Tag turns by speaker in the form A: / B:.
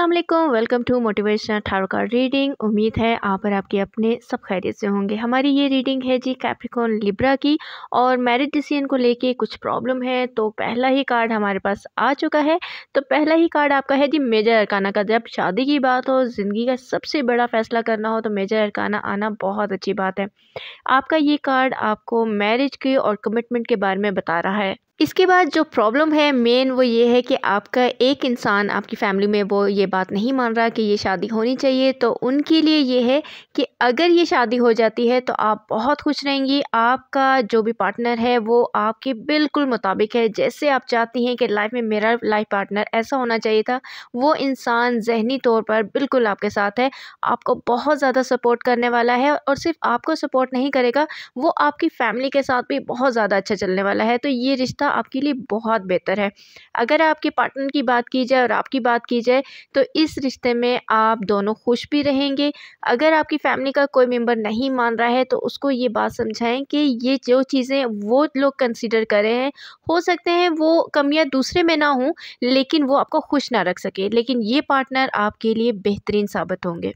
A: Aslam welcome to motivational थारो का reading उम्मीद है आप और आपके अपने सब खैरियत से होंगे हमारी ये रीडिंग है जी कैप्रिकॉन लिब्रा की और मैरिड डिसीजन को लेके कुछ प्रॉब्लम है तो पहला ही कार्ड हमारे पास आ चुका है तो पहला ही कार्ड आपका है जी मेजर अरकाना का जब शादी की बात हो ज़िंदगी का सबसे बड़ा फैसला करना हो तो मेजर अरकाना आना बहुत अच्छी बात है आपका ये कार्ड आपको मैरिज के और कमिटमेंट के बारे में बता रहा है इसके बाद जो प्रॉब्लम है मेन वो ये है कि आपका एक इंसान आपकी फैमिली में वो ये बात नहीं मान रहा कि ये शादी होनी चाहिए तो उनके लिए ये है कि अगर ये शादी हो जाती है तो आप बहुत खुश रहेंगी आपका जो भी पार्टनर है वो आपके बिल्कुल मुताबिक है जैसे आप चाहती हैं कि लाइफ में मेरा लाइफ पार्टनर ऐसा होना चाहिए था वो इंसान जहनी तौर पर बिल्कुल आपके साथ है आपको बहुत ज़्यादा सपोर्ट करने वाला है और सिर्फ आपको सपोर्ट नहीं करेगा वो आपकी फ़ैमिली के साथ भी बहुत ज़्यादा अच्छा चलने वाला है तो ये रिश्ता आपके लिए बहुत बेहतर है अगर आपके पार्टनर की बात की जाए और आपकी बात की जाए तो तो इस रिश्ते में आप दोनों खुश भी रहेंगे अगर आपकी फैमिली का कोई मेम्बर नहीं मान रहा है तो उसको ये बात समझाएं कि ये जो चीज़ें वो लोग कंसिडर कर रहे हैं हो सकते हैं वो कमियाँ दूसरे में ना हों लेकिन वो आपको खुश ना रख सके लेकिन ये पार्टनर आपके लिए बेहतरीन साबित होंगे